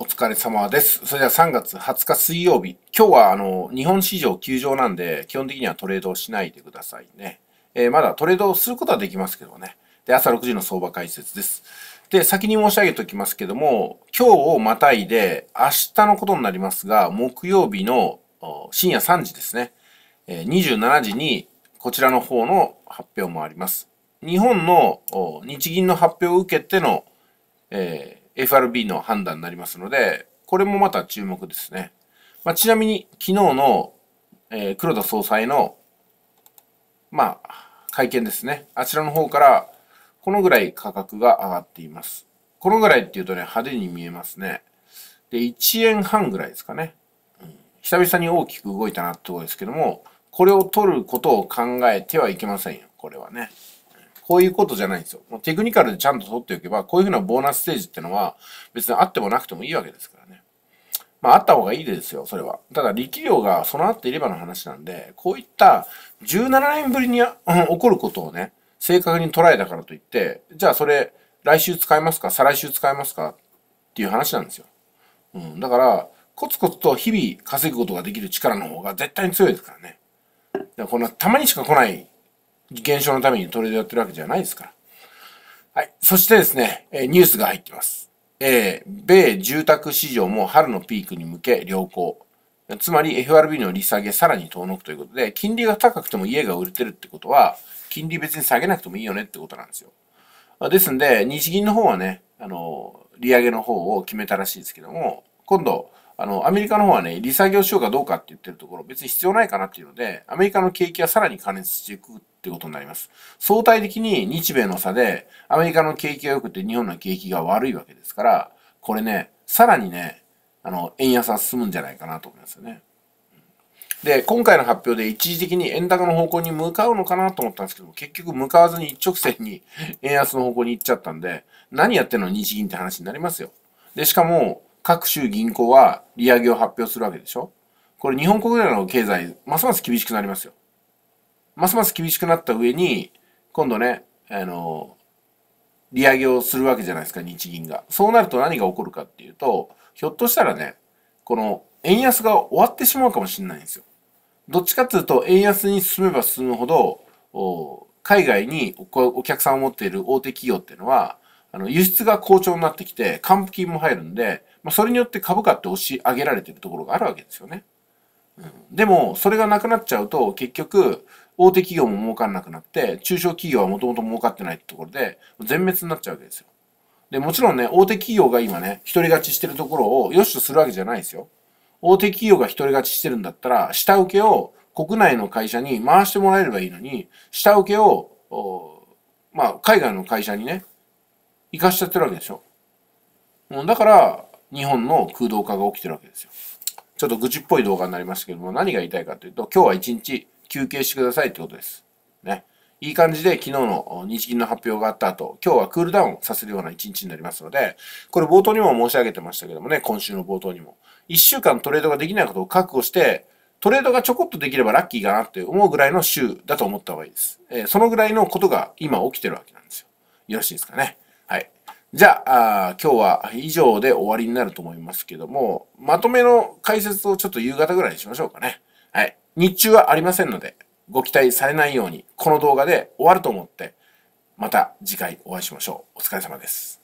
お疲れ様です。それでは3月20日水曜日。今日はあの、日本市場休場なんで、基本的にはトレードをしないでくださいね。えー、まだトレードをすることはできますけどね。で、朝6時の相場解説です。で、先に申し上げておきますけども、今日をまたいで、明日のことになりますが、木曜日の深夜3時ですね。え27時に、こちらの方の発表もあります。日本の日銀の発表を受けての、えー FRB の判断になりますので、これもまた注目ですね。まあ、ちなみに、昨日の、えー、黒田総裁の、まあ、会見ですね。あちらの方から、このぐらい価格が上がっています。このぐらいっていうとね、派手に見えますね。で、1円半ぐらいですかね。うん、久々に大きく動いたなってところですけども、これを取ることを考えてはいけませんよ。これはね。こういうことじゃないんですよ。もうテクニカルでちゃんと取っておけば、こういうふうなボーナスステージってのは別にあってもなくてもいいわけですからね。まああった方がいいですよ、それは。ただ力量が備わっていればの話なんで、こういった17年ぶりに、うん、起こることをね、正確に捉えたからといって、じゃあそれ来週使えますか再来週使えますかっていう話なんですよ。うん、だから、コツコツと日々稼ぐことができる力の方が絶対に強いですからね。らこんなたまにしか来ない減少のためにトレードやってるわけじゃないですから。はい。そしてですね、ニュースが入ってます。えー、米住宅市場も春のピークに向け良好。つまり FRB の利下げさらに遠のくということで、金利が高くても家が売れてるってことは、金利別に下げなくてもいいよねってことなんですよ。ですんで、日銀の方はね、あの、利上げの方を決めたらしいですけども、今度、あの、アメリカの方はね、利下げをしようかどうかって言ってるところ、別に必要ないかなっていうので、アメリカの景気はさらに加熱していくということになります。相対的に日米の差で、アメリカの景気が良くて日本の景気が悪いわけですから、これね、さらにね、あの、円安は進むんじゃないかなと思いますよね。で、今回の発表で一時的に円高の方向に向かうのかなと思ったんですけど、結局向かわずに一直線に円安の方向に行っちゃったんで、何やってんの日銀って話になりますよ。で、しかも、各州銀行は利上げを発表するわけでしょこれ日本国内の経済、ますます厳しくなりますよ。ますます厳しくなった上に、今度ね、あの、利上げをするわけじゃないですか、日銀が。そうなると何が起こるかっていうと、ひょっとしたらね、この円安が終わってしまうかもしれないんですよ。どっちかっていうと、円安に進めば進むほど、海外にお客さんを持っている大手企業っていうのは、あの輸出が好調になってきて、還付金も入るんで、まあ、それによって株価って押し上げられてるところがあるわけですよね。うん、でも、それがなくなっちゃうと、結局、大手企業も儲かんなくなって、中小企業はもともと儲かってないってところで、全滅になっちゃうわけですよ。で、もちろんね、大手企業が今ね、独り勝ちしてるところを良しとするわけじゃないですよ。大手企業が独り勝ちしてるんだったら、下請けを国内の会社に回してもらえればいいのに、下請けを、まあ、海外の会社にね、生かしちゃってるわけでしょ。だから、日本の空洞化が起きてるわけですよ。ちょっと愚痴っぽい動画になりましたけども、何が言いたいかというと、今日は一日、休憩してくださいってことです。ね。いい感じで昨日の日銀の発表があった後、今日はクールダウンさせるような一日になりますので、これ冒頭にも申し上げてましたけどもね、今週の冒頭にも。1週間トレードができないことを覚悟して、トレードがちょこっとできればラッキーかなって思うぐらいの週だと思った方がいいです。えー、そのぐらいのことが今起きてるわけなんですよ。よろしいですかね。はい。じゃあ、あ今日は以上で終わりになると思いますけども、まとめの解説をちょっと夕方ぐらいにしましょうかね。はい。日中はありませんので、ご期待されないように、この動画で終わると思って、また次回お会いしましょう。お疲れ様です。